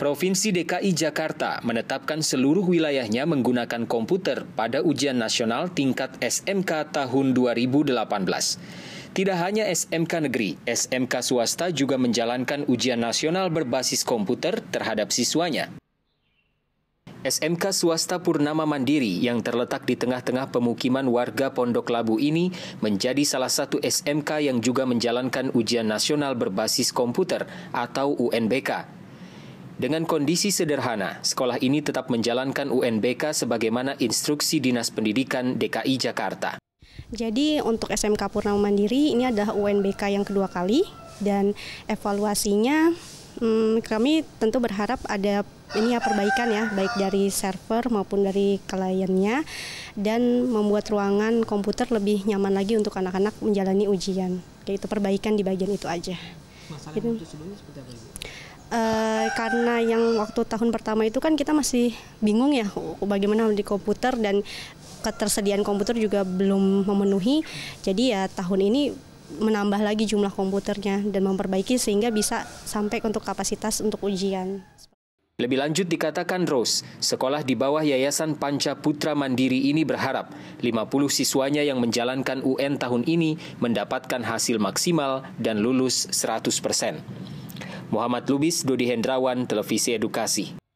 Provinsi DKI Jakarta menetapkan seluruh wilayahnya menggunakan komputer pada ujian nasional tingkat SMK tahun 2018. Tidak hanya SMK negeri, SMK swasta juga menjalankan ujian nasional berbasis komputer terhadap siswanya. SMK swasta Purnama Mandiri yang terletak di tengah-tengah pemukiman warga Pondok Labu ini menjadi salah satu SMK yang juga menjalankan ujian nasional berbasis komputer atau UNBK. Dengan kondisi sederhana, sekolah ini tetap menjalankan UNBK sebagaimana instruksi Dinas Pendidikan DKI Jakarta. Jadi untuk SMK Purnama Mandiri ini adalah UNBK yang kedua kali dan evaluasinya Hmm, kami tentu berharap ada ini ya perbaikan ya baik dari server maupun dari kliennya dan membuat ruangan komputer lebih nyaman lagi untuk anak-anak menjalani ujian. Kayak perbaikan di bagian itu aja. itu Uh, eh, karena yang waktu tahun pertama itu kan kita masih bingung ya bagaimana di komputer dan ketersediaan komputer juga belum memenuhi. Jadi ya tahun ini menambah lagi jumlah komputernya dan memperbaiki sehingga bisa sampai untuk kapasitas untuk ujian. Lebih lanjut dikatakan Rose, sekolah di bawah Yayasan Panca Putra Mandiri ini berharap 50 siswanya yang menjalankan UN tahun ini mendapatkan hasil maksimal dan lulus 100%. Muhammad Lubis, Dodi Hendrawan, Televisi Edukasi.